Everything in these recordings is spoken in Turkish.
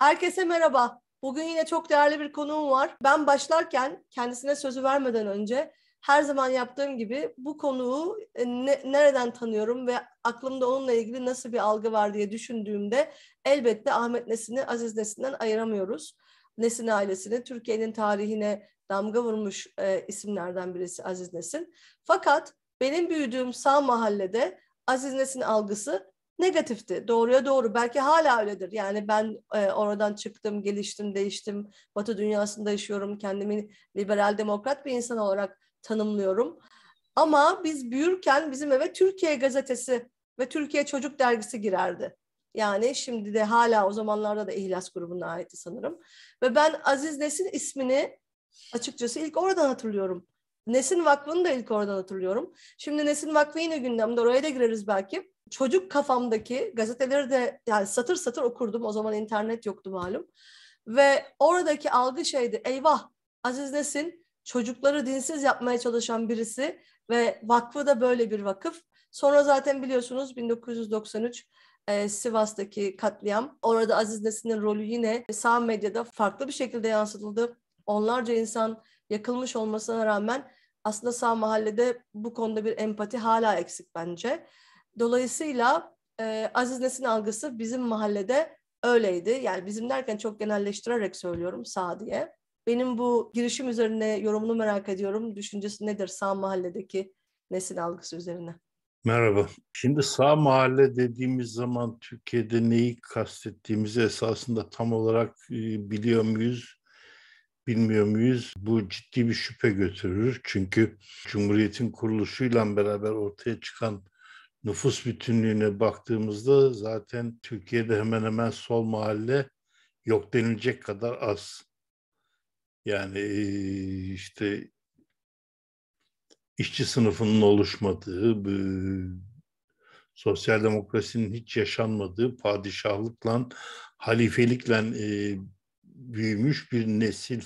Herkese merhaba. Bugün yine çok değerli bir konuğum var. Ben başlarken kendisine sözü vermeden önce her zaman yaptığım gibi bu konuğu e, ne, nereden tanıyorum ve aklımda onunla ilgili nasıl bir algı var diye düşündüğümde elbette Ahmet Nesin'i Aziz Nesin'den ayıramıyoruz. Nesin ailesini Türkiye'nin tarihine damga vurmuş e, isimlerden birisi Aziz Nesin. Fakat benim büyüdüğüm sağ mahallede Aziz Nesin algısı negatifti. Doğruya doğru. Belki hala öyledir. Yani ben e, oradan çıktım, geliştim, değiştim. Batı dünyasında yaşıyorum. Kendimi liberal demokrat bir insan olarak tanımlıyorum. Ama biz büyürken bizim eve Türkiye gazetesi ve Türkiye Çocuk Dergisi girerdi. Yani şimdi de hala o zamanlarda da İhlas grubuna aitti sanırım. Ve ben Aziz Nesin ismini açıkçası ilk oradan hatırlıyorum. Nesin Vakfı'nı da ilk oradan hatırlıyorum. Şimdi Nesin Vakfı yine gündemde oraya da gireriz belki çocuk kafamdaki gazeteleri de yani satır satır okurdum. O zaman internet yoktu malum. Ve oradaki algı şeydi. Eyvah Aziz Nesin çocukları dinsiz yapmaya çalışan birisi ve vakfı da böyle bir vakıf. Sonra zaten biliyorsunuz 1993 e, Sivas'taki katliam. Orada Aziz Nesin'in rolü yine sağ medyada farklı bir şekilde yansıtıldı. Onlarca insan yakılmış olmasına rağmen aslında sağ mahallede bu konuda bir empati hala eksik bence. Dolayısıyla e, Aziz Nesin algısı bizim mahallede öyleydi. Yani bizim derken çok genelleştirerek söylüyorum sağ diye. Benim bu girişim üzerine yorumunu merak ediyorum. Düşüncesi nedir sağ mahalledeki nesin algısı üzerine? Merhaba. Şimdi sağ mahalle dediğimiz zaman Türkiye'de neyi kastettiğimizi esasında tam olarak e, biliyor muyuz, bilmiyor muyuz? Bu ciddi bir şüphe götürür. Çünkü Cumhuriyet'in kuruluşuyla beraber ortaya çıkan nüfus bütünlüğüne baktığımızda zaten Türkiye'de hemen hemen sol mahalle yok denilecek kadar az. Yani işte işçi sınıfının oluşmadığı, sosyal demokrasinin hiç yaşanmadığı, padişahlıkla, halifelikle büyümüş bir nesil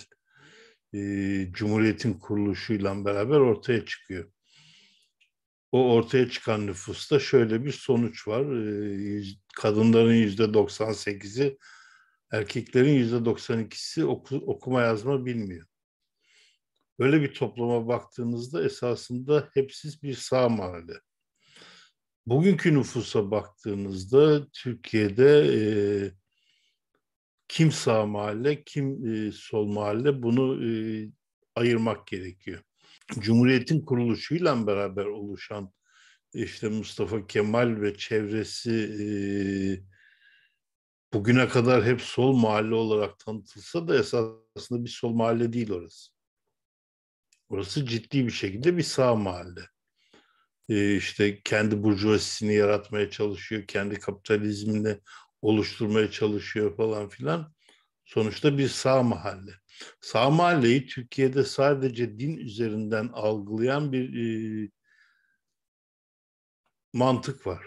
Cumhuriyet'in kuruluşuyla beraber ortaya çıkıyor o ortaya çıkan nüfusta şöyle bir sonuç var. Ee, kadınların yüzde 98'i, erkeklerin yüzde 92'si oku, okuma yazma bilmiyor. Böyle bir topluma baktığınızda esasında hepsiz bir sağ mahalle. Bugünkü nüfusa baktığınızda Türkiye'de e, kim sağ mahalle, kim e, sol mahalle bunu e, ayırmak gerekiyor. Cumhuriyet'in kuruluşuyla beraber oluşan işte Mustafa Kemal ve çevresi e, bugüne kadar hep sol mahalle olarak tanıtılsa da esasında bir sol mahalle değil orası. Orası ciddi bir şekilde bir sağ mahalle. E, işte kendi burjuvasisini yaratmaya çalışıyor, kendi kapitalizmini oluşturmaya çalışıyor falan filan. Sonuçta bir sağ mahalle. Sağ mahalleyi Türkiye'de sadece din üzerinden algılayan bir e, mantık var.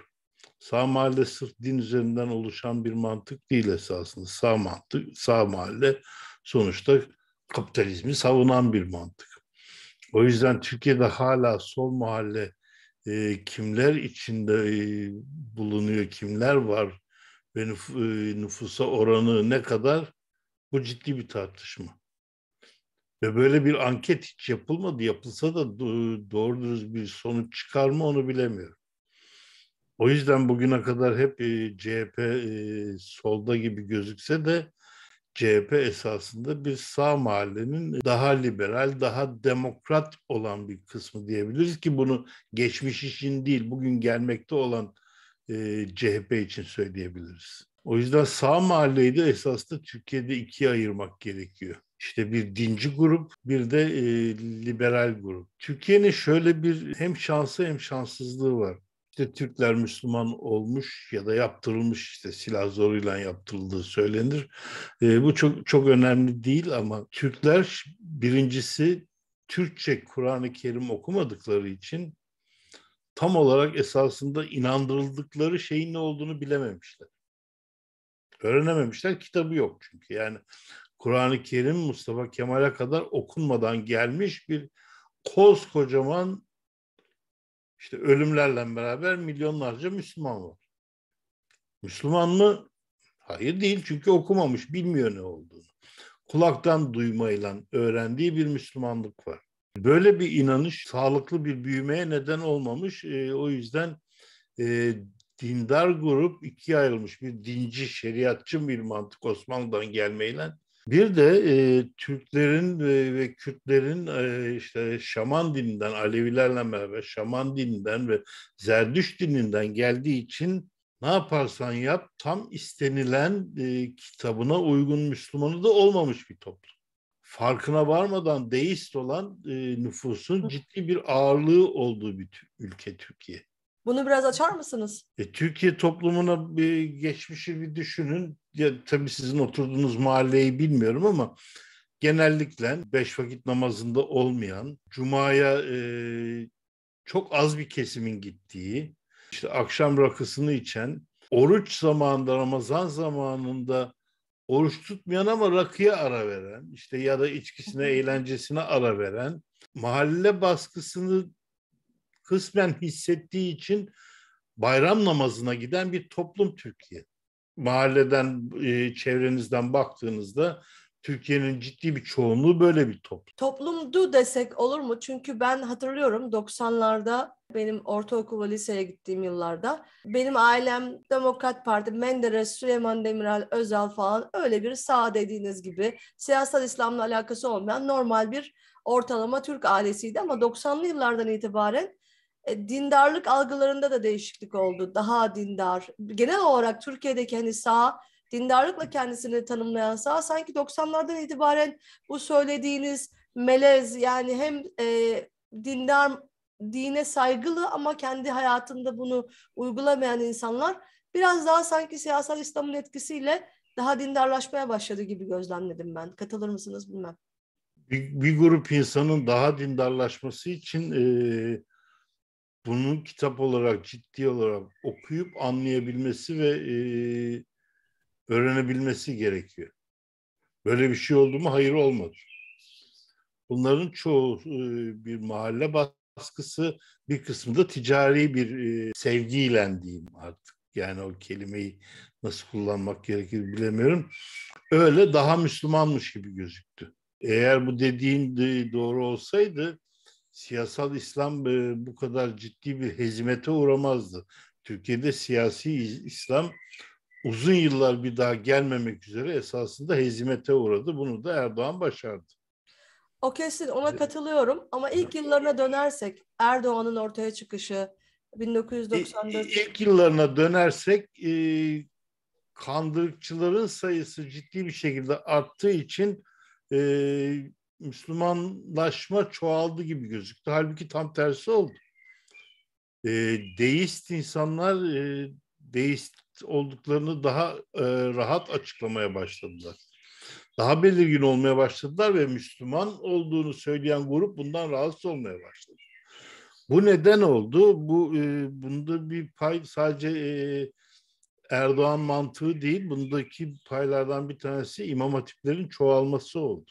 Sağ mahalle sırf din üzerinden oluşan bir mantık değil esasında. Sağ mantık, sağ mahalle sonuçta kapitalizmi savunan bir mantık. O yüzden Türkiye'de hala sol mahalle e, kimler içinde e, bulunuyor, kimler var ve nüf- e, nüfusa oranı ne kadar bu ciddi bir tartışma. Ve böyle bir anket hiç yapılmadı. Yapılsa da doğru dürüst bir sonuç çıkar mı onu bilemiyorum. O yüzden bugüne kadar hep e, CHP e, solda gibi gözükse de CHP esasında bir sağ mahallenin daha liberal, daha demokrat olan bir kısmı diyebiliriz ki bunu geçmiş için değil, bugün gelmekte olan e, CHP için söyleyebiliriz. O yüzden sağ mahalleyi de esasında Türkiye'de ikiye ayırmak gerekiyor. İşte bir dinci grup, bir de e, liberal grup. Türkiye'nin şöyle bir hem şansı hem şanssızlığı var. İşte Türkler Müslüman olmuş ya da yaptırılmış işte silah zoruyla yaptırıldığı söylenir. E, bu çok çok önemli değil ama Türkler birincisi Türkçe Kur'an-ı Kerim okumadıkları için tam olarak esasında inandırıldıkları şeyin ne olduğunu bilememişler. Öğrenememişler. Kitabı yok çünkü. Yani Kur'an-ı Kerim Mustafa Kemal'e kadar okunmadan gelmiş bir koskocaman işte ölümlerle beraber milyonlarca Müslüman var. Müslüman mı? Hayır değil çünkü okumamış, bilmiyor ne olduğunu. Kulaktan duymayla öğrendiği bir Müslümanlık var. Böyle bir inanış sağlıklı bir büyümeye neden olmamış. E, o yüzden e, dindar grup ikiye ayrılmış. Bir dinci, şeriatçı bir mantık Osmanlı'dan gelmeyle bir de e, Türklerin ve, ve Kürtlerin e, işte Şaman dininden, Alevilerle beraber Şaman dininden ve Zerdüş dininden geldiği için ne yaparsan yap tam istenilen e, kitabına uygun Müslümanı da olmamış bir toplum. Farkına varmadan deist olan e, nüfusun ciddi bir ağırlığı olduğu bir ülke Türkiye. Bunu biraz açar mısınız? E, Türkiye toplumuna bir geçmişi bir düşünün ya, tabii sizin oturduğunuz mahalleyi bilmiyorum ama genellikle beş vakit namazında olmayan, cumaya e, çok az bir kesimin gittiği, işte akşam rakısını içen, oruç zamanında, Ramazan zamanında oruç tutmayan ama rakıya ara veren, işte ya da içkisine, eğlencesine ara veren, mahalle baskısını kısmen hissettiği için bayram namazına giden bir toplum Türkiye mahalleden, e, çevrenizden baktığınızda Türkiye'nin ciddi bir çoğunluğu böyle bir toplum. Toplumdu desek olur mu? Çünkü ben hatırlıyorum 90'larda benim ortaokul ve liseye gittiğim yıllarda benim ailem Demokrat Parti, Menderes, Süleyman Demirel, Özel falan öyle bir sağ dediğiniz gibi siyasal İslam'la alakası olmayan normal bir ortalama Türk ailesiydi ama 90'lı yıllardan itibaren e, dindarlık algılarında da değişiklik oldu. Daha dindar. Genel olarak Türkiye'deki hani sağ dindarlıkla kendisini tanımlayan sağ sanki 90'lardan itibaren bu söylediğiniz melez yani hem e, dindar dine saygılı ama kendi hayatında bunu uygulamayan insanlar biraz daha sanki siyasal İslam'ın etkisiyle daha dindarlaşmaya başladı gibi gözlemledim ben. Katılır mısınız bilmem. Bir, bir grup insanın daha dindarlaşması için e, bunu kitap olarak ciddi olarak okuyup anlayabilmesi ve e, öğrenebilmesi gerekiyor. Böyle bir şey oldu mu? Hayır olmadı. Bunların çoğu e, bir mahalle baskısı, bir kısmı da ticari bir e, sevgiyle diyeyim artık. Yani o kelimeyi nasıl kullanmak gerekir bilemiyorum. Öyle daha Müslümanmış gibi gözüktü. Eğer bu dediğin de doğru olsaydı siyasal İslam e, bu kadar ciddi bir hezimete uğramazdı. Türkiye'de siyasi İslam uzun yıllar bir daha gelmemek üzere esasında hezimete uğradı. Bunu da Erdoğan başardı. O kesin ona katılıyorum ama ilk yıllarına dönersek Erdoğan'ın ortaya çıkışı 1994 ilk yıllarına dönersek e, kandırıkçıların sayısı ciddi bir şekilde arttığı için e, Müslümanlaşma çoğaldı gibi gözüktü. Halbuki tam tersi oldu. E, deist insanlar e, deist olduklarını daha e, rahat açıklamaya başladılar. Daha belirgin olmaya başladılar ve Müslüman olduğunu söyleyen grup bundan rahatsız olmaya başladı. Bu neden oldu? Bu e, bunda bir pay sadece e, Erdoğan mantığı değil, bundaki paylardan bir tanesi imam hatiplerin çoğalması oldu.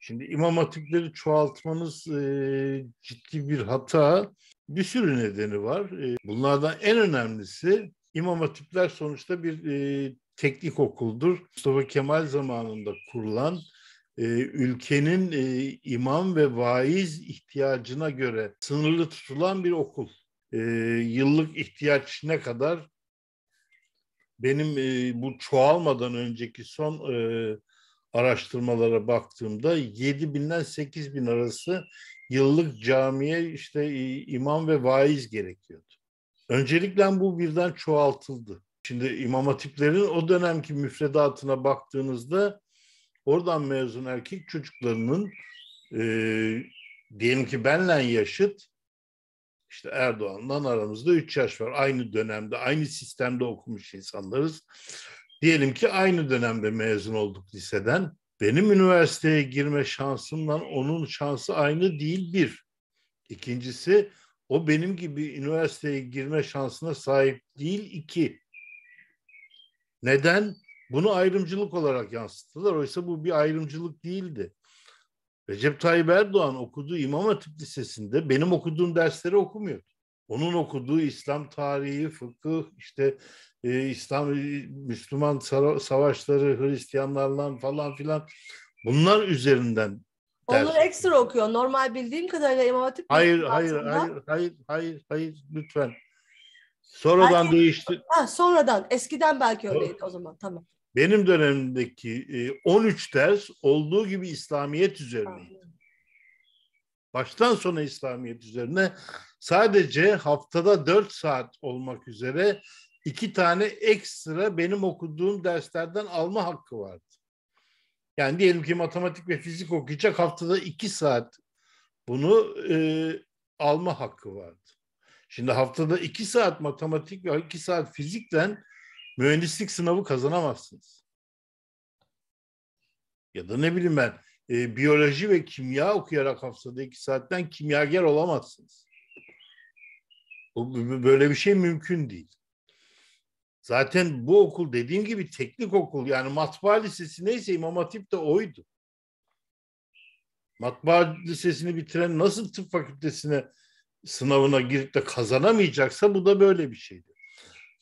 Şimdi imam hatipleri çoğaltmanız e, ciddi bir hata. Bir sürü nedeni var. E, bunlardan en önemlisi imam hatipler sonuçta bir e, teknik okuldur. Mustafa Kemal zamanında kurulan e, ülkenin e, imam ve vaiz ihtiyacına göre sınırlı tutulan bir okul. E, yıllık ihtiyaç ne kadar? Benim e, bu çoğalmadan önceki son e, araştırmalara baktığımda 7 binden 8 bin arası yıllık camiye işte e, imam ve vaiz gerekiyordu. Öncelikle bu birden çoğaltıldı. Şimdi imam hatiplerin o dönemki müfredatına baktığınızda oradan mezun erkek çocuklarının e, diyelim ki benle yaşıt işte Erdoğan'dan aramızda 3 yaş var. Aynı dönemde, aynı sistemde okumuş insanlarız. Diyelim ki aynı dönemde mezun olduk liseden. Benim üniversiteye girme şansımla onun şansı aynı değil bir. İkincisi o benim gibi üniversiteye girme şansına sahip değil iki. Neden? Bunu ayrımcılık olarak yansıttılar. Oysa bu bir ayrımcılık değildi. Recep Tayyip Erdoğan okuduğu İmam Hatip Lisesi'nde benim okuduğum dersleri okumuyordu. Onun okuduğu İslam tarihi, fıkıh, işte e, İslam e, Müslüman savaşları, Hristiyanlarla falan filan bunlar üzerinden Ders. Onları ekstra okuyor. Normal bildiğim kadarıyla İmam Hatip Hayır, hayır, altında... hayır, hayır, hayır, hayır, lütfen. Sonradan belki... değişti. Ha, sonradan. Eskiden belki öyleydi o zaman. Tamam. Benim dönemimdeki 13 e, ders olduğu gibi İslamiyet üzerine. Baştan sona İslamiyet üzerine Sadece haftada 4 saat olmak üzere iki tane ekstra benim okuduğum derslerden alma hakkı vardı. Yani diyelim ki matematik ve fizik okuyacak haftada iki saat bunu e, alma hakkı vardı. Şimdi haftada iki saat matematik ve iki saat fizikten mühendislik sınavı kazanamazsınız. Ya da ne bileyim ben e, biyoloji ve kimya okuyarak haftada iki saatten kimyager olamazsınız. Böyle bir şey mümkün değil. Zaten bu okul dediğim gibi teknik okul yani matbaa lisesi neyse İmam Hatip de oydu. Matbaa lisesini bitiren nasıl tıp fakültesine sınavına girip de kazanamayacaksa bu da böyle bir şeydi.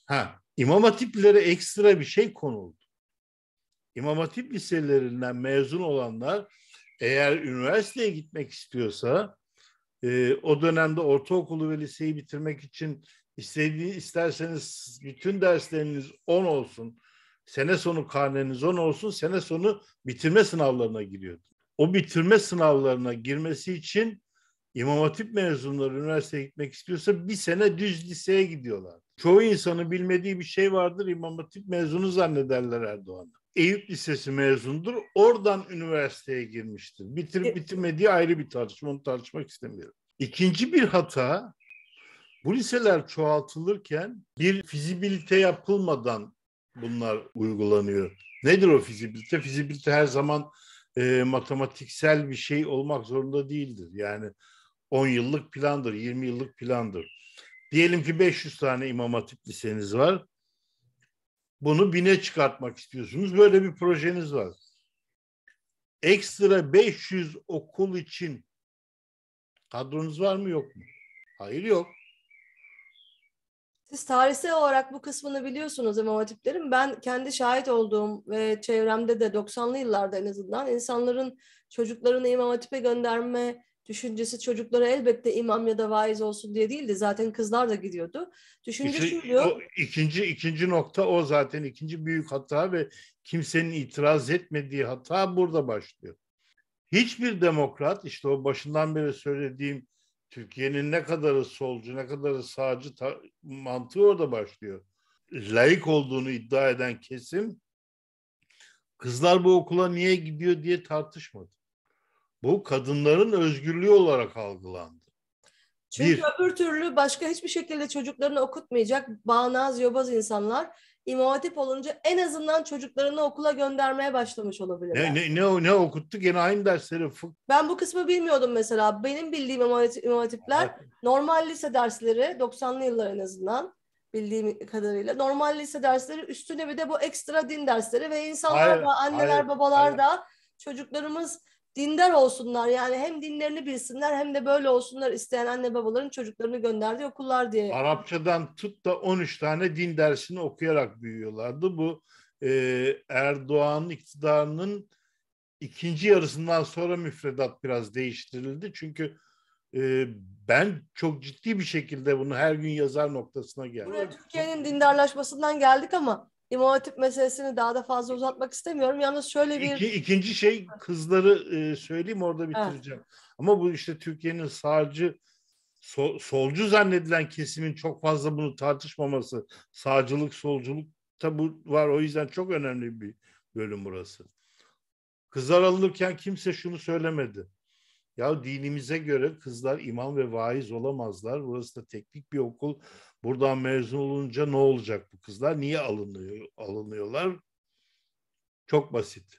Ha, İmam Hatiplere ekstra bir şey konuldu. İmam Hatip liselerinden mezun olanlar eğer üniversiteye gitmek istiyorsa e, o dönemde ortaokulu ve liseyi bitirmek için istediği isterseniz bütün dersleriniz 10 olsun. Sene sonu karneniz 10 olsun. Sene sonu bitirme sınavlarına giriyordu. O bitirme sınavlarına girmesi için İmam Hatip mezunları üniversiteye gitmek istiyorsa bir sene düz liseye gidiyorlar. Çoğu insanın bilmediği bir şey vardır. İmam Hatip mezunu zannederler Erdoğan'ı. Eyüp Lisesi mezundur, Oradan üniversiteye girmiştir. Bitir e- bitirmediği ayrı bir tartışma. Onu tartışmak istemiyorum. İkinci bir hata bu liseler çoğaltılırken bir fizibilite yapılmadan bunlar uygulanıyor. Nedir o fizibilite? Fizibilite her zaman e, matematiksel bir şey olmak zorunda değildir. Yani 10 yıllık plandır, 20 yıllık plandır. Diyelim ki 500 tane imam hatip liseniz var. Bunu bine çıkartmak istiyorsunuz. Böyle bir projeniz var. Ekstra 500 okul için kadronuz var mı yok mu? Hayır yok. Siz tarihsel olarak bu kısmını biliyorsunuz İmam Hatiplerin. Ben kendi şahit olduğum ve çevremde de 90'lı yıllarda en azından insanların çocuklarını İmam Hatip'e gönderme düşüncesi çocuklara elbette imam ya da vaiz olsun diye değildi. Zaten kızlar da gidiyordu. Düşünce işte, diyor. İkinci ikinci, ikinci nokta o zaten ikinci büyük hata ve kimsenin itiraz etmediği hata burada başlıyor. Hiçbir demokrat işte o başından beri söylediğim Türkiye'nin ne kadarı solcu ne kadarı sağcı ta- mantığı orada başlıyor. Layık olduğunu iddia eden kesim kızlar bu okula niye gidiyor diye tartışmadı bu kadınların özgürlüğü olarak algılandı. Çünkü bir, öbür türlü başka hiçbir şekilde çocuklarını okutmayacak bağnaz yobaz insanlar İmam olunca en azından çocuklarını okula göndermeye başlamış olabilirler. Ne, ne, ne, ne okuttu? Gene aynı dersleri. Ben bu kısmı bilmiyordum mesela. Benim bildiğim İmam, normal lise dersleri 90'lı yıllar en azından bildiğim kadarıyla. Normal lise dersleri üstüne bir de bu ekstra din dersleri ve insanlar hayır, da anneler hayır, babalar hayır. da çocuklarımız dindar olsunlar yani hem dinlerini bilsinler hem de böyle olsunlar isteyen anne babaların çocuklarını gönderdiği okullar diye. Arapçadan tut da 13 tane din dersini okuyarak büyüyorlardı. Bu e, Erdoğan iktidarının ikinci yarısından sonra müfredat biraz değiştirildi. Çünkü e, ben çok ciddi bir şekilde bunu her gün yazar noktasına geldim. Buraya Türkiye'nin dindarlaşmasından geldik ama İmam Hatip meselesini daha da fazla uzatmak istemiyorum. Yalnız şöyle bir... İki, ikinci şey kızları e, söyleyeyim orada bitireceğim. Evet. Ama bu işte Türkiye'nin sağcı sol, solcu zannedilen kesimin çok fazla bunu tartışmaması sağcılık solculuk tabu var o yüzden çok önemli bir bölüm burası. Kızlar alınırken kimse şunu söylemedi. Ya dinimize göre kızlar imam ve vaiz olamazlar. Burası da teknik bir okul. Buradan mezun olunca ne olacak bu kızlar? Niye alınıyor, alınıyorlar? Çok basit.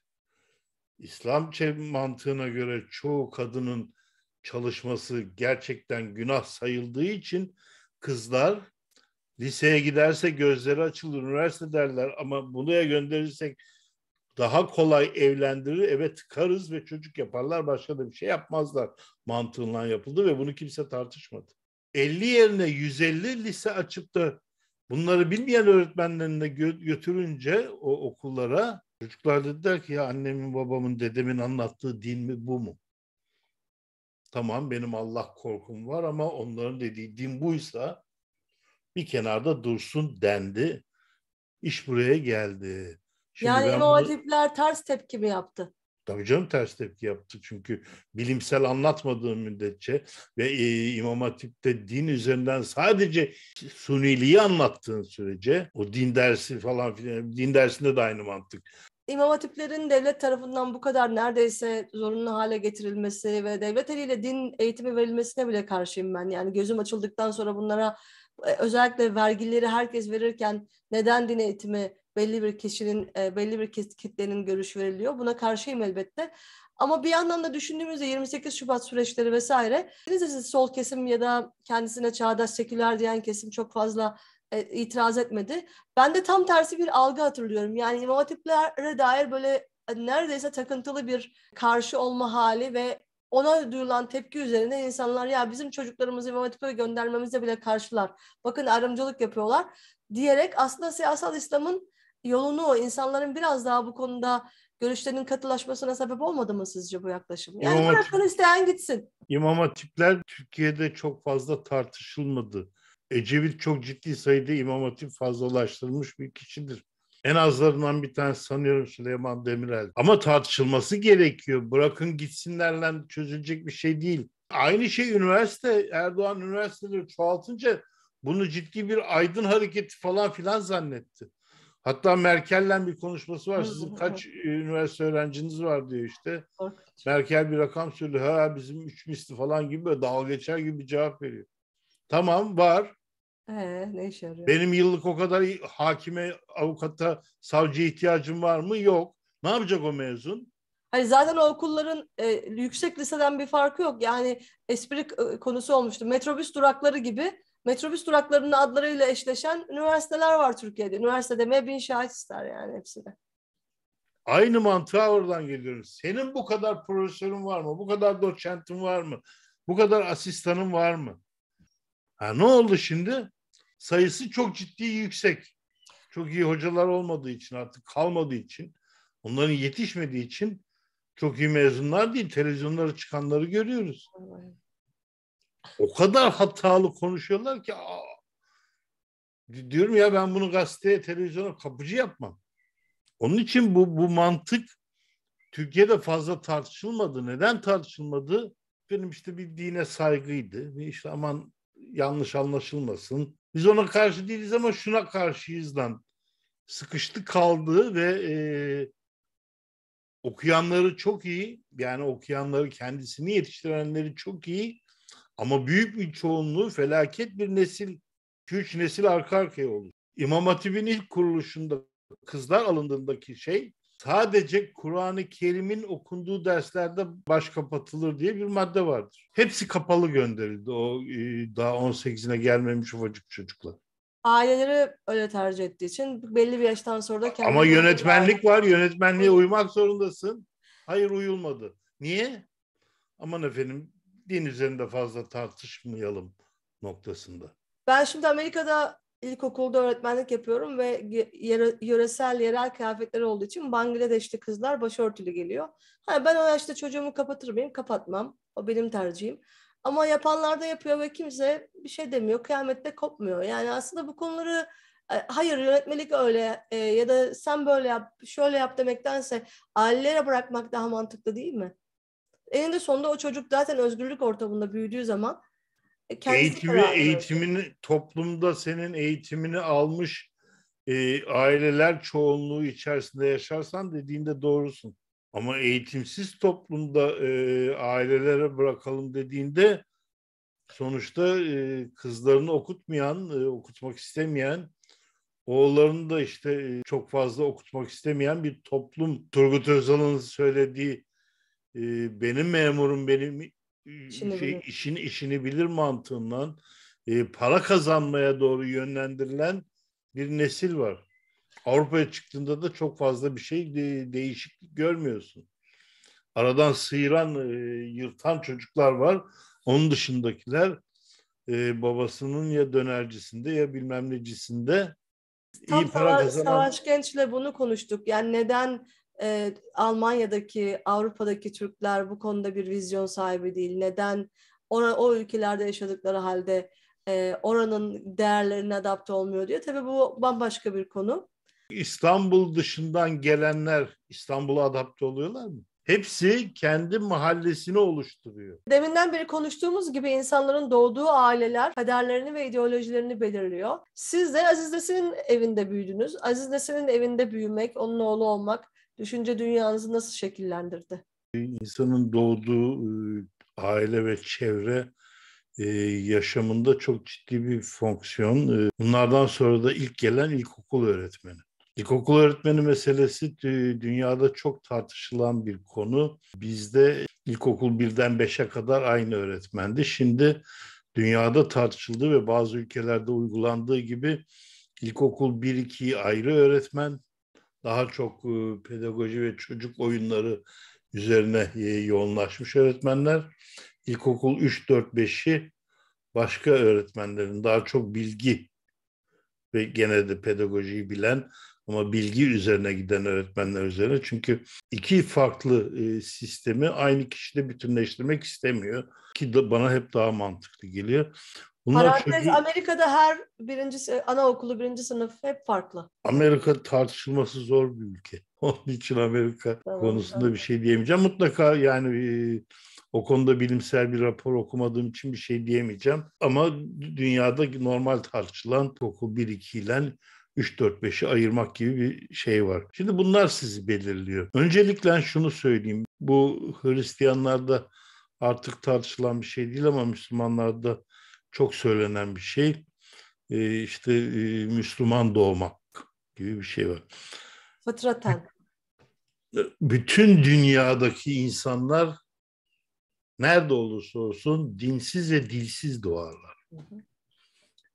İslam mantığına göre çoğu kadının çalışması gerçekten günah sayıldığı için kızlar liseye giderse gözleri açılır, üniversite derler ama buraya gönderirsek daha kolay evlendirir, Evet tıkarız ve çocuk yaparlar, başka da bir şey yapmazlar mantığından yapıldı ve bunu kimse tartışmadı. 50 yerine 150 lise açıp da bunları bilmeyen öğretmenlerine götürünce o okullara çocuklar dediler ki ya annemin babamın dedemin anlattığı din mi bu mu? Tamam benim Allah korkum var ama onların dediği din buysa bir kenarda dursun dendi. İş buraya geldi. Şimdi yani imam bunu... hatipler ters tepki mi yaptı? Tabii canım ters tepki yaptı çünkü bilimsel anlatmadığı müddetçe ve e, İmam Hatip'te din üzerinden sadece suniliği anlattığın sürece o din dersi falan filan din dersinde de aynı mantık. İmam Hatiplerin devlet tarafından bu kadar neredeyse zorunlu hale getirilmesi ve devlet eliyle din eğitimi verilmesine bile karşıyım ben. Yani gözüm açıldıktan sonra bunlara e, özellikle vergileri herkes verirken neden din eğitimi belli bir kişinin, e, belli bir kitlenin görüş veriliyor. Buna karşıyım elbette. Ama bir yandan da düşündüğümüzde 28 Şubat süreçleri vesaire siz sol kesim ya da kendisine çağdaş seküler diyen kesim çok fazla e, itiraz etmedi. Ben de tam tersi bir algı hatırlıyorum. Yani imam hatiplere dair böyle e, neredeyse takıntılı bir karşı olma hali ve ona duyulan tepki üzerine insanlar ya bizim çocuklarımızı imam hatipe göndermemize bile karşılar. Bakın ayrımcılık yapıyorlar diyerek aslında siyasal İslam'ın yolunu insanların biraz daha bu konuda görüşlerinin katılaşmasına sebep olmadı mı sizce bu yaklaşım? Yani İmam bırakın isteyen gitsin. İmam hatipler Türkiye'de çok fazla tartışılmadı. Ecevit çok ciddi sayıda imam hatip fazlalaştırılmış bir kişidir. En azlarından bir tane sanıyorum Süleyman Demirel. Ama tartışılması gerekiyor. Bırakın gitsinlerle çözülecek bir şey değil. Aynı şey üniversite, Erdoğan üniversiteleri çoğaltınca bunu ciddi bir aydın hareketi falan filan zannetti. Hatta Merkel'le bir konuşması var. Sizin kaç üniversite öğrenciniz var diyor işte. Merkel bir rakam söylüyor. Ha bizim üç misli falan gibi böyle dalga geçer gibi cevap veriyor. Tamam var. Ee, ne işe yarıyor? Benim yıllık o kadar hakime, avukata, savcıya ihtiyacım var mı? Yok. Ne yapacak o mezun? Hani zaten okulların e, yüksek liseden bir farkı yok. Yani espri e, konusu olmuştu. Metrobüs durakları gibi metrobüs duraklarının adlarıyla eşleşen üniversiteler var Türkiye'de. Üniversite demeye bin şahit ister yani hepsi de. Aynı mantığa oradan geliyorum. Senin bu kadar profesörün var mı? Bu kadar doçentin var mı? Bu kadar asistanın var mı? Ha ne oldu şimdi? Sayısı çok ciddi yüksek. Çok iyi hocalar olmadığı için artık kalmadığı için onların yetişmediği için çok iyi mezunlar değil. Televizyonlara çıkanları görüyoruz. Evet o kadar hatalı konuşuyorlar ki aa, diyorum ya ben bunu gazeteye, televizyona kapıcı yapmam. Onun için bu, bu mantık Türkiye'de fazla tartışılmadı. Neden tartışılmadı? Benim işte bir dine saygıydı. Bir işte aman yanlış anlaşılmasın. Biz ona karşı değiliz ama şuna karşıyız lan. Sıkıştı kaldı ve e, okuyanları çok iyi. Yani okuyanları kendisini yetiştirenleri çok iyi. Ama büyük bir çoğunluğu felaket bir nesil, 3 nesil arka arkaya olur. İmam Hatip'in ilk kuruluşunda kızlar alındığındaki şey sadece Kur'an-ı Kerim'in okunduğu derslerde baş kapatılır diye bir madde vardır. Hepsi kapalı gönderildi o e, daha 18'ine gelmemiş ufacık çocuklar. Aileleri öyle tercih ettiği için belli bir yaştan sonra da Ama yönetmenlik var. Yönetmenliğe uymak zorundasın. Hayır uyulmadı. Niye? Aman efendim din üzerinde fazla tartışmayalım noktasında. Ben şimdi Amerika'da ilkokulda öğretmenlik yapıyorum ve yöresel yerel kıyafetleri olduğu için Bangladeşli kızlar başörtülü geliyor. Hani ben o yaşta çocuğumu kapatır mıyım? Kapatmam. O benim tercihim. Ama yapanlar da yapıyor ve kimse bir şey demiyor. Kıyamette kopmuyor. Yani aslında bu konuları e, hayır yönetmelik öyle e, ya da sen böyle yap, şöyle yap demektense ailelere bırakmak daha mantıklı değil mi? eninde sonunda o çocuk zaten özgürlük ortamında büyüdüğü zaman e, eğitimi eğitimini toplumda senin eğitimini almış e, aileler çoğunluğu içerisinde yaşarsan dediğinde doğrusun. Ama eğitimsiz toplumda e, ailelere bırakalım dediğinde sonuçta e, kızlarını okutmayan, e, okutmak istemeyen, oğullarını da işte e, çok fazla okutmak istemeyen bir toplum. Turgut Özal'ın söylediği e, benim memurum benim işini şey, bilir. işini bilir mantığından e, para kazanmaya doğru yönlendirilen bir nesil var. Avrupa'ya çıktığında da çok fazla bir şey de, değişiklik görmüyorsun. Aradan sıyıran, e, yırtan çocuklar var. Onun dışındakiler e, babasının ya dönercisinde ya bilmem necisinde Tam iyi para kazanan. Savaş Genç'le bunu konuştuk. Yani neden e, Almanya'daki, Avrupa'daki Türkler bu konuda bir vizyon sahibi değil? Neden ona, o ülkelerde yaşadıkları halde e, oranın değerlerine adapte olmuyor diye. Tabii bu bambaşka bir konu. İstanbul dışından gelenler İstanbul'a adapte oluyorlar mı? Hepsi kendi mahallesini oluşturuyor. Deminden beri konuştuğumuz gibi insanların doğduğu aileler kaderlerini ve ideolojilerini belirliyor. Siz de Aziz Nesin'in evinde büyüdünüz. Aziz Nesin'in evinde büyümek, onun oğlu olmak düşünce dünyanızı nasıl şekillendirdi? İnsanın doğduğu ıı, aile ve çevre ıı, yaşamında çok ciddi bir fonksiyon. Bunlardan sonra da ilk gelen ilkokul öğretmeni. İlkokul öğretmeni meselesi dünyada çok tartışılan bir konu. Bizde ilkokul birden beşe kadar aynı öğretmendi. Şimdi dünyada tartışıldığı ve bazı ülkelerde uygulandığı gibi ilkokul 1-2'yi ayrı öğretmen, daha çok e, pedagoji ve çocuk oyunları üzerine e, yoğunlaşmış öğretmenler. İlkokul 3-4-5'i başka öğretmenlerin daha çok bilgi ve gene de pedagojiyi bilen ama bilgi üzerine giden öğretmenler üzerine. Çünkü iki farklı e, sistemi aynı kişide bütünleştirmek istemiyor. Ki bana hep daha mantıklı geliyor. Bunlar Parantez çünkü Amerika'da her birinci anaokulu birinci sınıf hep farklı. Amerika tartışılması zor bir ülke. Onun için Amerika tamam, konusunda tamam. bir şey diyemeyeceğim. Mutlaka yani e, o konuda bilimsel bir rapor okumadığım için bir şey diyemeyeceğim. Ama dünyada normal tartışılan okul 1-2 ile 3-4-5'i ayırmak gibi bir şey var. Şimdi bunlar sizi belirliyor. Öncelikle şunu söyleyeyim. Bu Hristiyanlarda artık tartışılan bir şey değil ama Müslümanlarda çok söylenen bir şey. E, işte e, Müslüman doğmak gibi bir şey var. Fıtraten. E, bütün dünyadaki insanlar nerede olursa olsun dinsiz ve dilsiz doğarlar. Hı hı.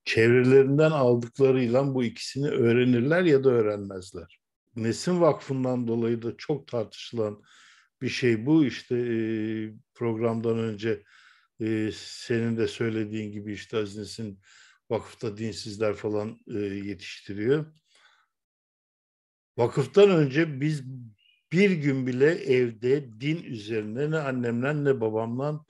Çevrelerinden aldıklarıyla bu ikisini öğrenirler ya da öğrenmezler. Nesin Vakfı'ndan dolayı da çok tartışılan bir şey bu. İşte e, programdan önce e, senin de söylediğin gibi işte Aznes'in vakıfta dinsizler falan e, yetiştiriyor. Vakıftan önce biz bir gün bile evde din üzerine ne annemle ne babamla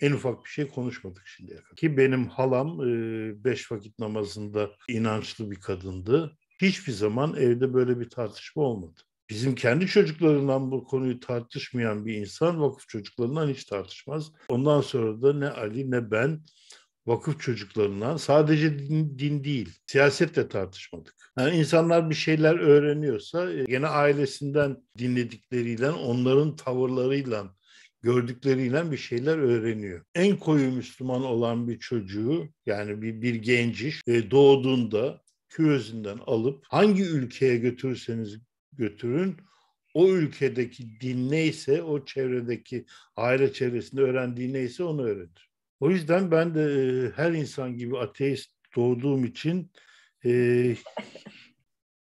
en ufak bir şey konuşmadık şimdiye kadar. Ki benim halam e, beş vakit namazında inançlı bir kadındı. Hiçbir zaman evde böyle bir tartışma olmadı bizim kendi çocuklarından bu konuyu tartışmayan bir insan vakıf çocuklarından hiç tartışmaz. Ondan sonra da ne Ali ne ben vakıf çocuklarından sadece din, din değil, siyasetle tartışmadık. Yani insanlar bir şeyler öğreniyorsa e, gene ailesinden dinledikleriyle, onların tavırlarıyla, gördükleriyle bir şeyler öğreniyor. En koyu Müslüman olan bir çocuğu yani bir, bir genci e, doğduğunda küvezinden alıp hangi ülkeye götürürseniz götürün. O ülkedeki din neyse, o çevredeki aile çevresinde öğrendiği neyse onu öğretir. O yüzden ben de e, her insan gibi ateist doğduğum için e,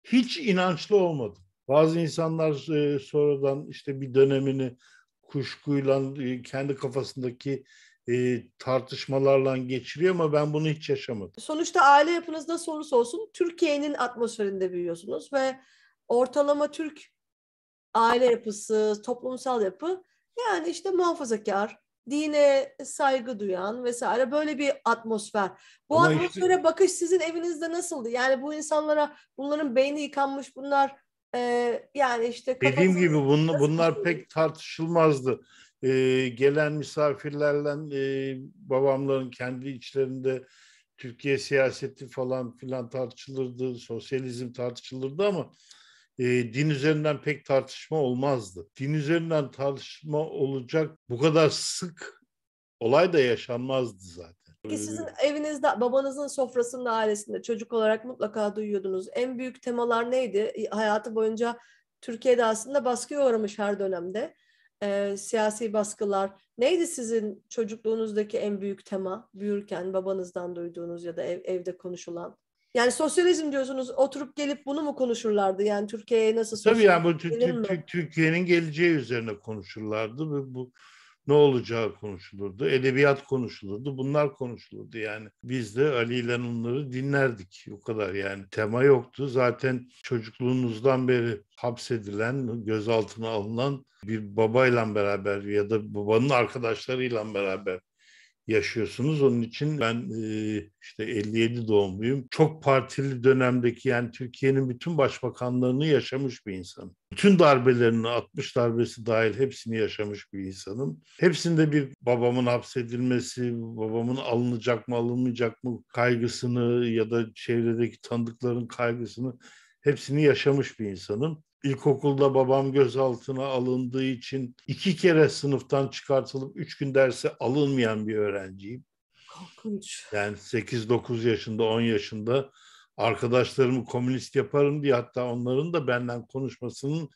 hiç inançlı olmadım. Bazı insanlar e, sonradan işte bir dönemini kuşkuyla e, kendi kafasındaki e, tartışmalarla geçiriyor ama ben bunu hiç yaşamadım. Sonuçta aile yapınız nasıl olursa olsun Türkiye'nin atmosferinde büyüyorsunuz ve ortalama Türk aile yapısı, toplumsal yapı yani işte muhafazakar, dine saygı duyan vesaire böyle bir atmosfer. Bu Ama atmosfere işte... bakış sizin evinizde nasıldı? Yani bu insanlara bunların beyni yıkanmış bunlar e, yani işte dediğim gibi bun, bunlar pek tartışılmazdı. Ee, gelen misafirlerle e, babamların kendi içlerinde Türkiye siyaseti falan filan tartışılırdı, sosyalizm tartışılırdı ama e, din üzerinden pek tartışma olmazdı. Din üzerinden tartışma olacak bu kadar sık olay da yaşanmazdı zaten. Peki sizin evinizde, babanızın sofrasında, ailesinde çocuk olarak mutlaka duyuyordunuz. En büyük temalar neydi? E, hayatı boyunca Türkiye'de aslında baskıya uğramış her dönemde. E, siyasi baskılar. Neydi sizin çocukluğunuzdaki en büyük tema büyürken babanızdan duyduğunuz ya da ev, evde konuşulan? Yani sosyalizm diyorsunuz oturup gelip bunu mu konuşurlardı? Yani Türkiye'ye nasıl sosyalizm Tabii yani bu Türkiye'nin geleceği üzerine konuşurlardı ve bu ne olacağı konuşulurdu. Edebiyat konuşulurdu. Bunlar konuşulurdu yani. Biz de Ali ile onları dinlerdik. O kadar yani tema yoktu. Zaten çocukluğunuzdan beri hapsedilen, gözaltına alınan bir babayla beraber ya da babanın arkadaşlarıyla beraber yaşıyorsunuz. Onun için ben işte 57 doğumluyum. Çok partili dönemdeki yani Türkiye'nin bütün başbakanlarını yaşamış bir insanım. Bütün darbelerini 60 darbesi dahil hepsini yaşamış bir insanım. Hepsinde bir babamın hapsedilmesi, babamın alınacak mı alınmayacak mı kaygısını ya da çevredeki tanıdıkların kaygısını hepsini yaşamış bir insanım. İlkokulda babam gözaltına alındığı için iki kere sınıftan çıkartılıp üç gün derse alınmayan bir öğrenciyim. Korkunç. Yani 8-9 yaşında, 10 yaşında arkadaşlarımı komünist yaparım diye hatta onların da benden konuşmasının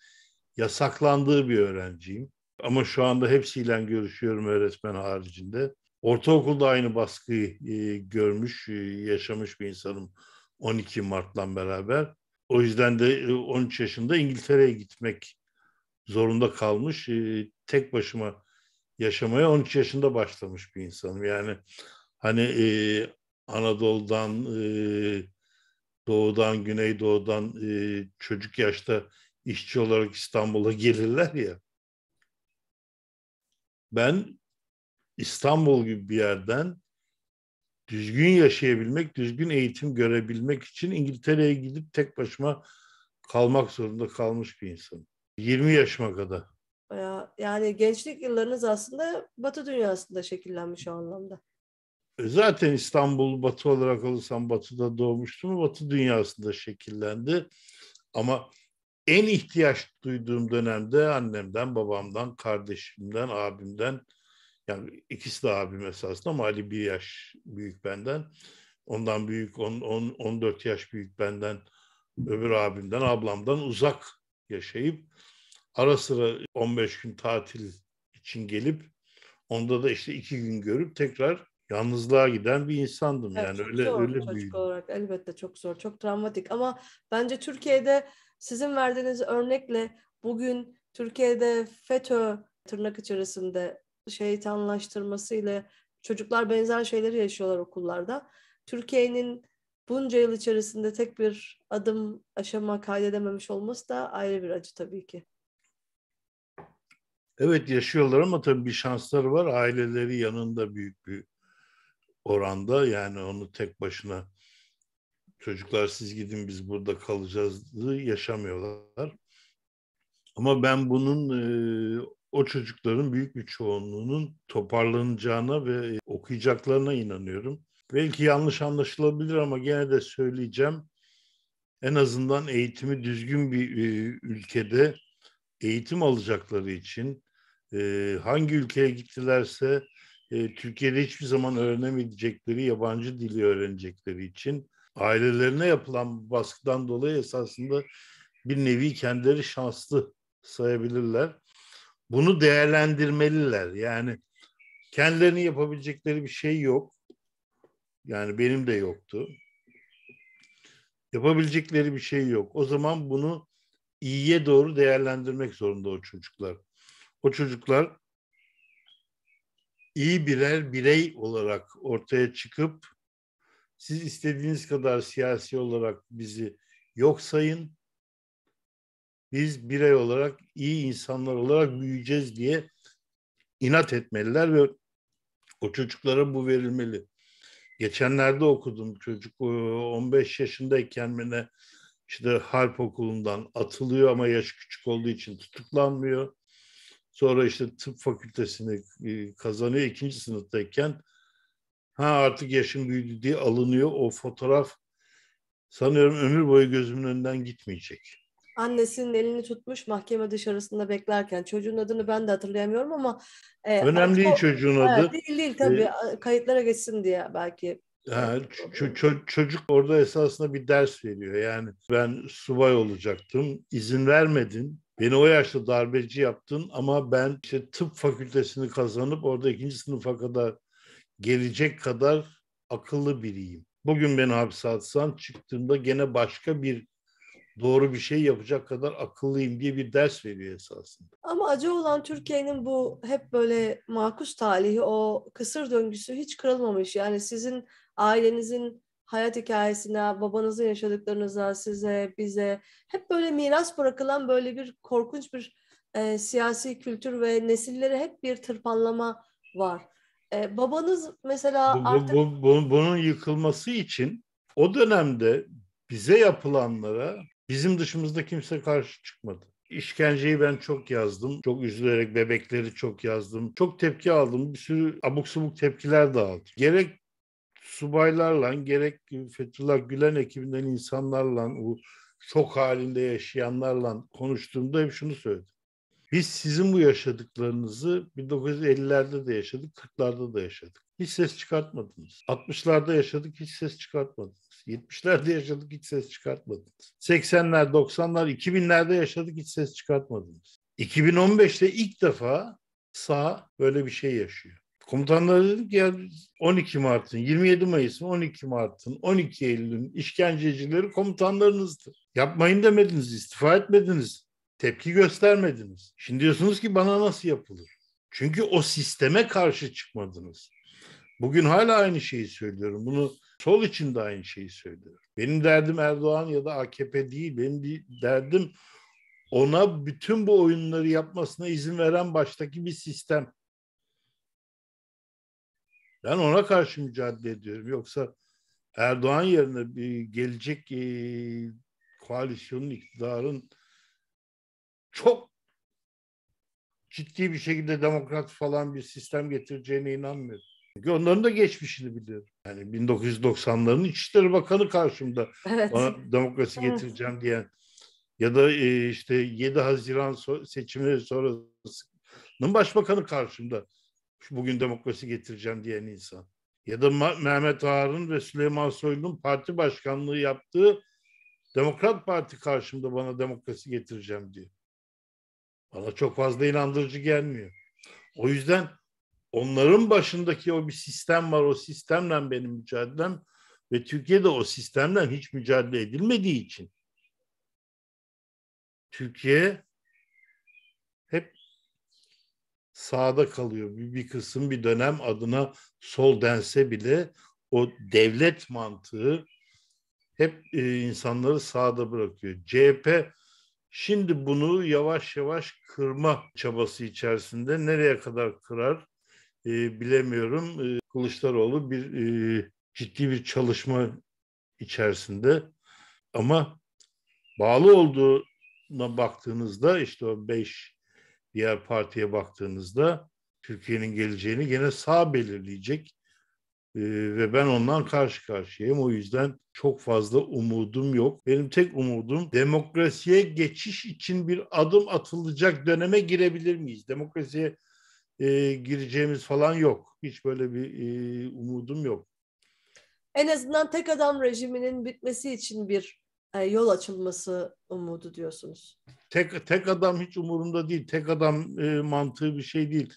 yasaklandığı bir öğrenciyim. Ama şu anda hepsiyle görüşüyorum öğretmen haricinde. Ortaokulda aynı baskıyı e, görmüş, e, yaşamış bir insanım 12 Mart'tan beraber. O yüzden de 13 e, yaşında İngiltere'ye gitmek zorunda kalmış. E, tek başıma yaşamaya 13 yaşında başlamış bir insanım. Yani hani e, Anadolu'dan, e, doğudan, güneydoğudan e, çocuk yaşta işçi olarak İstanbul'a gelirler ya. Ben İstanbul gibi bir yerden düzgün yaşayabilmek, düzgün eğitim görebilmek için İngiltere'ye gidip tek başıma kalmak zorunda kalmış bir insan. 20 yaşıma kadar. yani gençlik yıllarınız aslında Batı dünyasında şekillenmiş o anlamda. E, zaten İstanbul Batı olarak alırsam Batı'da doğmuştum. Batı dünyasında şekillendi. Ama en ihtiyaç duyduğum dönemde annemden, babamdan, kardeşimden, abimden, yani ikisi de abim esasında ama Ali bir yaş büyük benden. Ondan büyük, 10, 10, 14 yaş büyük benden, öbür abimden, ablamdan uzak yaşayıp ara sıra 15 gün tatil için gelip onda da işte iki gün görüp tekrar yalnızlığa giden bir insandım evet, yani çok öyle zor, öyle çocuk büyüdüm. olarak elbette çok zor çok travmatik ama bence Türkiye'de sizin verdiğiniz örnekle bugün Türkiye'de FETÖ tırnak içerisinde şeytanlaştırması ile çocuklar benzer şeyleri yaşıyorlar okullarda. Türkiye'nin bunca yıl içerisinde tek bir adım aşama kaydedememiş olması da ayrı bir acı tabii ki. Evet yaşıyorlar ama tabii bir şansları var. Aileleri yanında büyük bir oranda yani onu tek başına çocuklar siz gidin biz burada kalacağız yaşamıyorlar. Ama ben bunun e, o çocukların büyük bir çoğunluğunun toparlanacağına ve e, okuyacaklarına inanıyorum. Belki yanlış anlaşılabilir ama gene de söyleyeceğim. En azından eğitimi düzgün bir e, ülkede eğitim alacakları için e, hangi ülkeye gittilerse Türkiye'de hiçbir zaman öğrenemeyecekleri yabancı dili öğrenecekleri için ailelerine yapılan baskıdan dolayı esasında bir nevi kendileri şanslı sayabilirler bunu değerlendirmeliler. Yani kendilerini yapabilecekleri bir şey yok. Yani benim de yoktu. Yapabilecekleri bir şey yok. O zaman bunu iyiye doğru değerlendirmek zorunda o çocuklar. O çocuklar iyi birer birey olarak ortaya çıkıp siz istediğiniz kadar siyasi olarak bizi yok sayın biz birey olarak iyi insanlar olarak büyüyeceğiz diye inat etmeliler ve o çocuklara bu verilmeli. Geçenlerde okudum çocuk 15 e, yaşındayken mine işte harp okulundan atılıyor ama yaş küçük olduğu için tutuklanmıyor. Sonra işte tıp fakültesini e, kazanıyor ikinci sınıftayken. Ha artık yaşım büyüdü diye alınıyor. O fotoğraf sanıyorum ömür boyu gözümün önünden gitmeyecek annesinin elini tutmuş mahkeme dışarısında beklerken. Çocuğun adını ben de hatırlayamıyorum ama. E, Önemli değil çocuğun adı. Evet, değil değil tabii ee, kayıtlara geçsin diye belki. Ha, ç- ç- çocuk orada esasında bir ders veriyor. Yani ben subay olacaktım, izin vermedin. Beni o yaşta darbeci yaptın ama ben işte tıp fakültesini kazanıp orada ikinci sınıfa kadar gelecek kadar akıllı biriyim. Bugün beni hapse atsan çıktığımda gene başka bir doğru bir şey yapacak kadar akıllıyım diye bir ders veriyor esasında. Ama acı olan Türkiye'nin bu hep böyle makus talihi o kısır döngüsü hiç kırılmamış. Yani sizin ailenizin hayat hikayesine, babanızın yaşadıklarınıza, size, bize hep böyle miras bırakılan böyle bir korkunç bir e, siyasi kültür ve nesilleri hep bir tırpanlama var. E, babanız mesela bu, artık... Bu, bu, bunun yıkılması için o dönemde bize yapılanlara Bizim dışımızda kimse karşı çıkmadı. İşkenceyi ben çok yazdım. Çok üzülerek bebekleri çok yazdım. Çok tepki aldım. Bir sürü abuk subuk tepkiler de aldım. Gerek subaylarla gerek Fethullah Gülen ekibinden insanlarla o şok halinde yaşayanlarla konuştuğumda hep şunu söyledim. Biz sizin bu yaşadıklarınızı 1950'lerde de yaşadık, 40'larda da yaşadık. Hiç ses çıkartmadınız. 60'larda yaşadık, hiç ses çıkartmadınız. 70'lerde yaşadık hiç ses çıkartmadınız. 80'ler, 90'lar, 2000'lerde yaşadık hiç ses çıkartmadınız. 2015'te ilk defa sağ böyle bir şey yaşıyor. Komutanlara dedik ki ya 12 Mart'ın, 27 Mayıs'ın, 12 Mart'ın, 12 Eylül'ün işkencecileri komutanlarınızdır. Yapmayın demediniz, istifa etmediniz, tepki göstermediniz. Şimdi diyorsunuz ki bana nasıl yapılır? Çünkü o sisteme karşı çıkmadınız. Bugün hala aynı şeyi söylüyorum. Bunu sol için de aynı şeyi söylüyorum. Benim derdim Erdoğan ya da AKP değil. Benim derdim ona bütün bu oyunları yapmasına izin veren baştaki bir sistem. Ben ona karşı mücadele ediyorum. Yoksa Erdoğan yerine bir gelecek e, koalisyonun iktidarın çok ciddi bir şekilde demokrat falan bir sistem getireceğine inanmıyorum. Çünkü onların da geçmişini biliyorum. Yani 1990'ların İçişleri Bakanı karşımda evet. bana demokrasi getireceğim diyen ya da e, işte 7 Haziran seçimleri sonrasının başbakanı karşımda bugün demokrasi getireceğim diyen insan. Ya da Mehmet Ağar'ın ve Süleyman Soylu'nun parti başkanlığı yaptığı Demokrat Parti karşımda bana demokrasi getireceğim diyor. Bana çok fazla inandırıcı gelmiyor. O yüzden onların başındaki o bir sistem var. O sistemle benim mücadelem ve Türkiye'de o sistemden hiç mücadele edilmediği için Türkiye hep sağda kalıyor. Bir, bir kısım bir dönem adına sol dense bile o devlet mantığı hep e, insanları sağda bırakıyor. CHP şimdi bunu yavaş yavaş kırma çabası içerisinde nereye kadar kırar e, bilemiyorum. E, Kılıçdaroğlu bir e, ciddi bir çalışma içerisinde ama bağlı olduğuna baktığınızda işte o beş diğer partiye baktığınızda Türkiye'nin geleceğini gene sağ belirleyecek e, ve ben ondan karşı karşıyayım. O yüzden çok fazla umudum yok. Benim tek umudum demokrasiye geçiş için bir adım atılacak döneme girebilir miyiz? Demokrasiye e, gireceğimiz falan yok. Hiç böyle bir e, umudum yok. En azından tek adam rejiminin bitmesi için bir e, yol açılması umudu diyorsunuz. Tek tek adam hiç umurumda değil. Tek adam e, mantığı bir şey değil.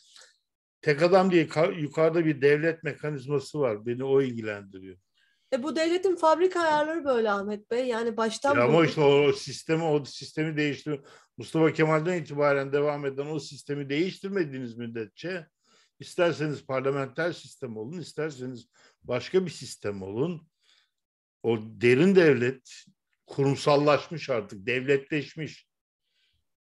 Tek adam diye yukarıda bir devlet mekanizması var. Beni o ilgilendiriyor. E bu devletin fabrika ayarları böyle Ahmet Bey. Yani baştan ya ama işte o sistemi o sistemi değiştir Mustafa Kemal'den itibaren devam eden o sistemi değiştirmediğiniz müddetçe isterseniz parlamenter sistem olun, isterseniz başka bir sistem olun. O derin devlet kurumsallaşmış artık, devletleşmiş.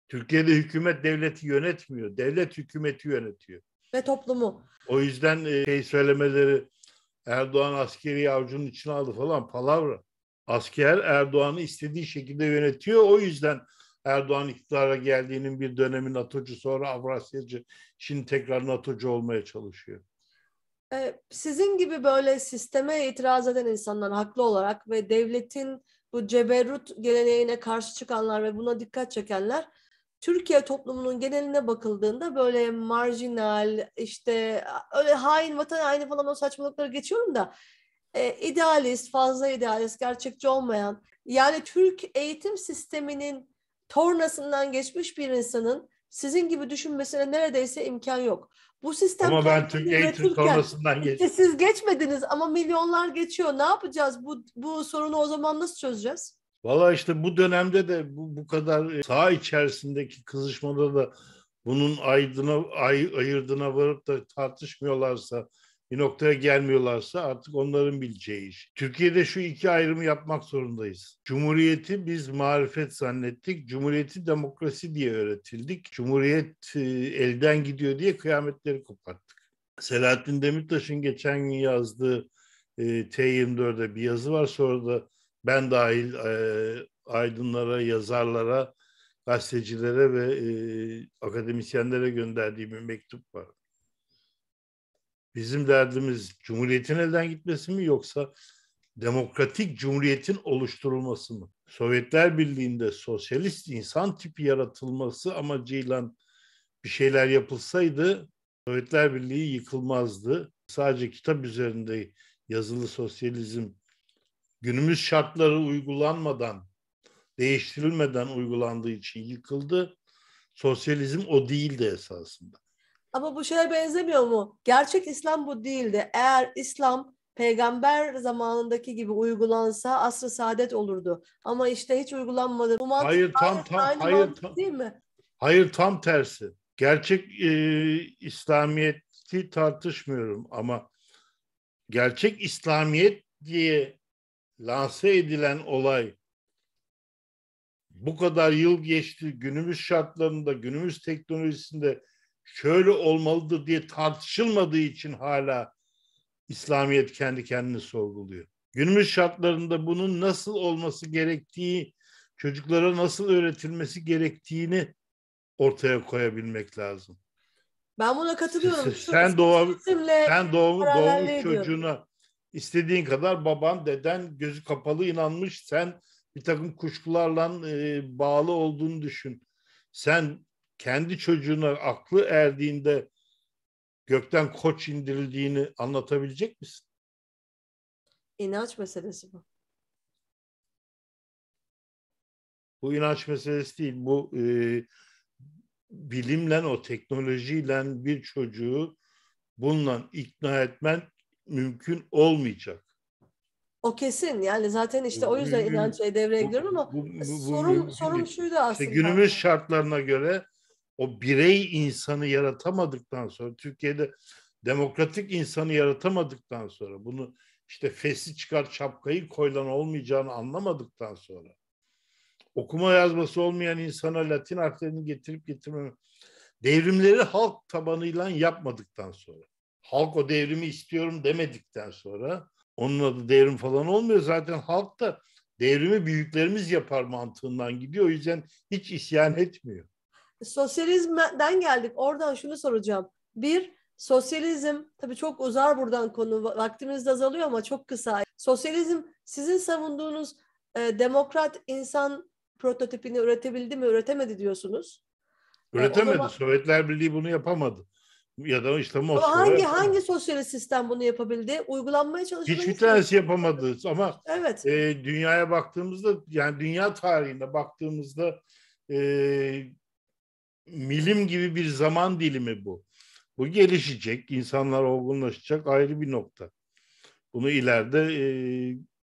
Türkiye'de hükümet devleti yönetmiyor, devlet hükümeti yönetiyor. Ve toplumu. O yüzden e, şey söylemeleri Erdoğan askeri avcunun içine aldı falan palavra. Asker Erdoğan'ı istediği şekilde yönetiyor. O yüzden Erdoğan iktidara geldiğinin bir dönemin NATO'cu sonra Avrasyacı şimdi tekrar NATO'cu olmaya çalışıyor. E, sizin gibi böyle sisteme itiraz eden insanlar haklı olarak ve devletin bu ceberrut geleneğine karşı çıkanlar ve buna dikkat çekenler Türkiye toplumunun geneline bakıldığında böyle marjinal işte öyle hain vatan haini falan o saçmalıkları geçiyorum da e, idealist, fazla idealist, gerçekçi olmayan yani Türk eğitim sisteminin tornasından geçmiş bir insanın sizin gibi düşünmesine neredeyse imkan yok. Bu sistem ama ben Türk eğitim geçtim. Siz geçmediniz ama milyonlar geçiyor. Ne yapacağız? Bu, bu sorunu o zaman nasıl çözeceğiz? Valla işte bu dönemde de bu, bu kadar e, sağ içerisindeki kızışmada da bunun aydına, ay, ayırdına varıp da tartışmıyorlarsa bir noktaya gelmiyorlarsa artık onların bileceği iş. Türkiye'de şu iki ayrımı yapmak zorundayız. Cumhuriyeti biz marifet zannettik. Cumhuriyeti demokrasi diye öğretildik. Cumhuriyet e, elden gidiyor diye kıyametleri koparttık. Selahattin Demirtaş'ın geçen gün yazdığı e, T24'de bir yazı var. Sonra da ben dahil e, aydınlara, yazarlara, gazetecilere ve akademisyenlere gönderdiğim bir mektup var. Bizim derdimiz cumhuriyetin elden gitmesi mi yoksa demokratik cumhuriyetin oluşturulması mı? Sovyetler Birliği'nde sosyalist insan tipi yaratılması amacıyla bir şeyler yapılsaydı Sovyetler Birliği yıkılmazdı. Sadece kitap üzerinde yazılı sosyalizm günümüz şartları uygulanmadan, değiştirilmeden uygulandığı için yıkıldı. Sosyalizm o değildi esasında. Ama bu şeye benzemiyor mu? Gerçek İslam bu değildi. Eğer İslam peygamber zamanındaki gibi uygulansa asr-ı saadet olurdu. Ama işte hiç uygulanmadı. Bu mantık hayır tam tam aynı hayır mantık, tam, değil mi? Hayır tam tersi. Gerçek e, İslamiyeti tartışmıyorum ama gerçek İslamiyet diye lanse edilen olay bu kadar yıl geçti günümüz şartlarında, günümüz teknolojisinde şöyle olmalıdır diye tartışılmadığı için hala İslamiyet kendi kendini sorguluyor. Günümüz şartlarında bunun nasıl olması gerektiği, çocuklara nasıl öğretilmesi gerektiğini ortaya koyabilmek lazım. Ben buna katılıyorum. Şu sen doğum, sen doğum, doğum çocuğuna istediğin kadar baban, deden gözü kapalı inanmış. Sen bir takım kuşkularla e, bağlı olduğunu düşün. Sen kendi çocuğuna aklı erdiğinde gökten koç indirildiğini anlatabilecek misin? İnanç meselesi bu. Bu inanç meselesi değil. Bu e, bilimle, o teknolojiyle bir çocuğu bununla ikna etmen mümkün olmayacak. O kesin. Yani zaten işte o yüzden inanç devreye giriyorum ama bu, bu, bu, sorun, bu, sorun şuydu aslında. Işte günümüz şartlarına göre o birey insanı yaratamadıktan sonra Türkiye'de demokratik insanı yaratamadıktan sonra bunu işte fesi çıkar çapkayı koylan olmayacağını anlamadıktan sonra okuma yazması olmayan insana Latin harflerini getirip getirmeme devrimleri halk tabanıyla yapmadıktan sonra halk o devrimi istiyorum demedikten sonra onun adı devrim falan olmuyor zaten halk da devrimi büyüklerimiz yapar mantığından gidiyor o yüzden hiç isyan etmiyor sosyalizmden geldik. Oradan şunu soracağım. Bir, sosyalizm, tabii çok uzar buradan konu, vaktimiz de azalıyor ama çok kısa. Sosyalizm sizin savunduğunuz e, demokrat insan prototipini üretebildi mi, üretemedi diyorsunuz. E, üretemedi. Zaman... Sovyetler Birliği bunu yapamadı. Ya da işte Moskova. Hangi yapamadı. hangi sosyalist sistem bunu yapabildi? Uygulanmaya çalışmadı? Hiçbir tanesi yapamadı ama evet. e, dünyaya baktığımızda yani dünya tarihinde baktığımızda e, milim gibi bir zaman dilimi bu. Bu gelişecek, insanlar olgunlaşacak ayrı bir nokta. Bunu ileride e,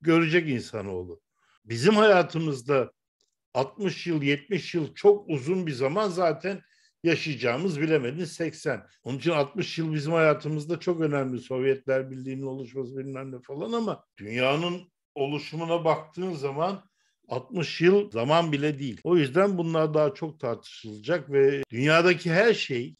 görecek insanoğlu. Bizim hayatımızda 60 yıl, 70 yıl çok uzun bir zaman zaten yaşayacağımız bilemediniz 80. Onun için 60 yıl bizim hayatımızda çok önemli. Sovyetler Birliği'nin oluşması bilmem ne falan ama dünyanın oluşumuna baktığın zaman 60 yıl zaman bile değil. O yüzden bunlar daha çok tartışılacak ve dünyadaki her şey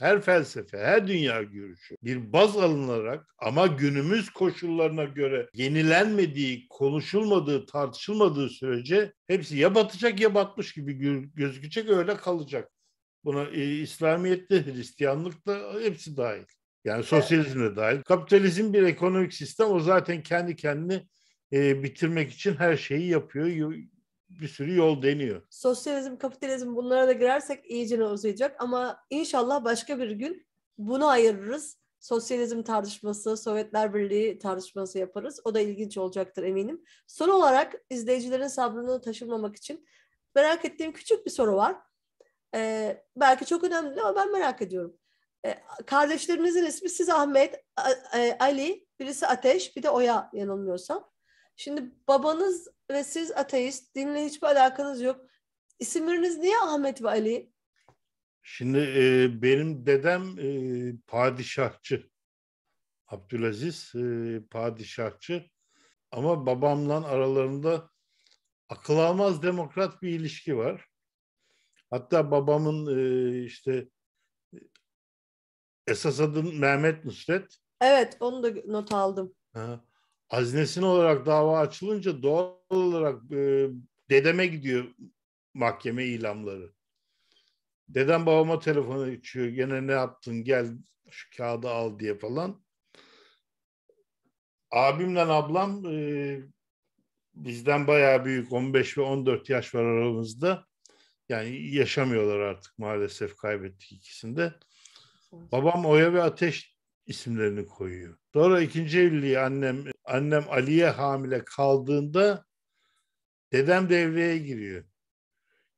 her felsefe, her dünya görüşü bir baz alınarak ama günümüz koşullarına göre yenilenmediği, konuşulmadığı, tartışılmadığı sürece hepsi ya batacak ya batmış gibi gözükecek öyle kalacak. Buna e, İslamiyet'te, Hristiyanlık'ta hepsi dahil. Yani sosyalizm de dahil. Kapitalizm bir ekonomik sistem o zaten kendi kendini e, bitirmek için her şeyi yapıyor. Bir sürü yol deniyor. Sosyalizm, kapitalizm bunlara da girersek iyice ne uzayacak ama inşallah başka bir gün bunu ayırırız. Sosyalizm tartışması, Sovyetler Birliği tartışması yaparız. O da ilginç olacaktır eminim. Son olarak izleyicilerin sabrını taşırmamak için merak ettiğim küçük bir soru var. Ee, belki çok önemli ama ben merak ediyorum. Ee, kardeşlerinizin ismi siz Ahmet, Ali, birisi Ateş, bir de Oya yanılmıyorsam. Şimdi babanız ve siz ateist, dinle hiçbir alakanız yok. İsimleriniz niye Ahmet ve Ali? Şimdi e, benim dedem e, padişahçı. Abdülaziz e, padişahçı. Ama babamla aralarında akıl almaz demokrat bir ilişki var. Hatta babamın e, işte esas adı Mehmet Nusret. Evet onu da not aldım. Ha hazinesine olarak dava açılınca doğal olarak e, dedeme gidiyor mahkeme ilamları. Dedem babama telefon açıyor. Gene ne yaptın gel şu kağıdı al diye falan. Abimle ablam e, bizden bayağı büyük 15 ve 14 yaş var aramızda. Yani yaşamıyorlar artık maalesef kaybettik ikisinde. Babam Oya ve Ateş isimlerini koyuyor. Sonra ikinci evliliği annem annem Ali'ye hamile kaldığında dedem devreye giriyor.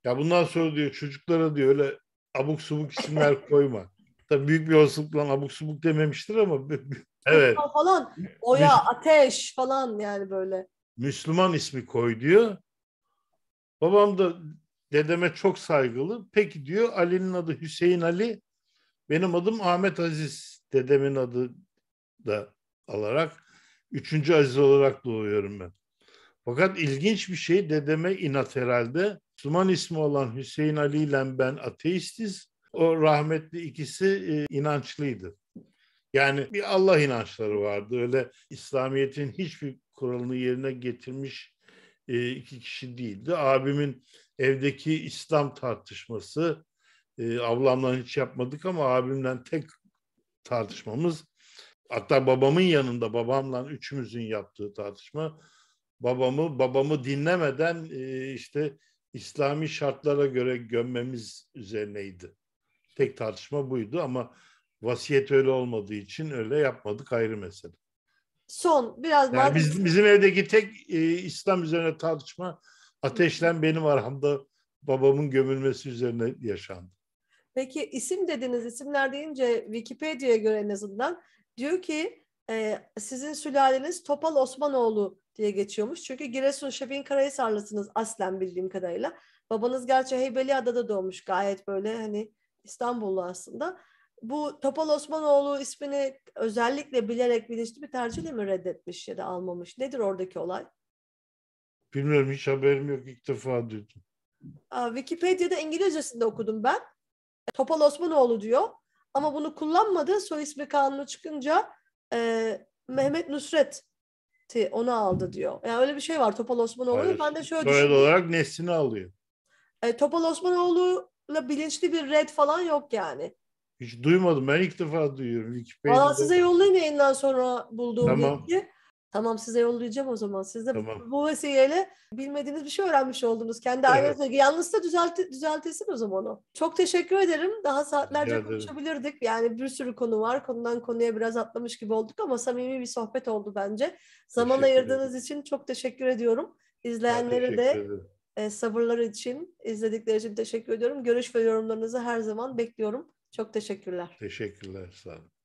Ya bundan sonra diyor çocuklara diyor öyle abuk subuk isimler koyma. Tabii büyük bir olasılıkla abuk subuk dememiştir ama evet. falan oya ateş falan yani böyle. Müslüman ismi koy diyor. Babam da dedeme çok saygılı. Peki diyor Ali'nin adı Hüseyin Ali. Benim adım Ahmet Aziz. Dedemin adı da alarak Üçüncü Aziz olarak doğuyorum ben. Fakat ilginç bir şey dedeme inat herhalde. Suman ismi olan Hüseyin Ali ile ben ateistiz. O rahmetli ikisi e, inançlıydı. Yani bir Allah inançları vardı. Öyle İslamiyet'in hiçbir kuralını yerine getirmiş e, iki kişi değildi. Abimin evdeki İslam tartışması, e, ablamdan hiç yapmadık ama abimden tek tartışmamız hatta babamın yanında babamla üçümüzün yaptığı tartışma babamı babamı dinlemeden e, işte İslami şartlara göre gömmemiz üzerineydi. Tek tartışma buydu ama vasiyet öyle olmadığı için öyle yapmadık ayrı mesele. Son biraz yani biz, bizim, bizim evdeki tek e, İslam üzerine tartışma ateşlen benim aramda babamın gömülmesi üzerine yaşandı. Peki isim dediniz, isimler deyince Wikipedia'ya göre en azından Diyor ki e, sizin sülaleniz Topal Osmanoğlu diye geçiyormuş. Çünkü Giresun Şefin Karahisarlısınız aslen bildiğim kadarıyla. Babanız gerçi Heybeliada'da doğmuş gayet böyle hani İstanbullu aslında. Bu Topal Osmanoğlu ismini özellikle bilerek bilinçli bir tercihle mi reddetmiş ya da almamış? Nedir oradaki olay? Bilmiyorum hiç haberim yok ilk defa duydum. Wikipedia'da İngilizcesinde okudum ben. Topal Osmanoğlu diyor. Ama bunu kullanmadı. Soy ismi kanunu çıkınca e, Mehmet Nusret onu aldı diyor. Yani öyle bir şey var Topal Osmanoğlu. Hayır. Ben de şöyle Soyad düşündüm. olarak neslini alıyor. E, Topal Osmanoğlu'la bilinçli bir red falan yok yani. Hiç duymadım. Ben ilk defa duyuyorum Wikipedia'da. Valla size yollayayım yayından sonra bulduğum tamam. bilgi. Tamam size yollayacağım o zaman. Siz de tamam. bu vesileyle bilmediğiniz bir şey öğrenmiş oldunuz. Kendi evet. yalnız da düzelti, düzeltesin o zaman o. Çok teşekkür ederim. Daha saatlerce Rica konuşabilirdik. Yani bir sürü konu var. Konudan konuya biraz atlamış gibi olduk ama samimi bir sohbet oldu bence. Zaman teşekkür ayırdığınız ederim. için çok teşekkür ediyorum. İzleyenleri de e, sabırları için, izledikleri için teşekkür ediyorum. Görüş ve yorumlarınızı her zaman bekliyorum. Çok teşekkürler. Teşekkürler. Sağ olun.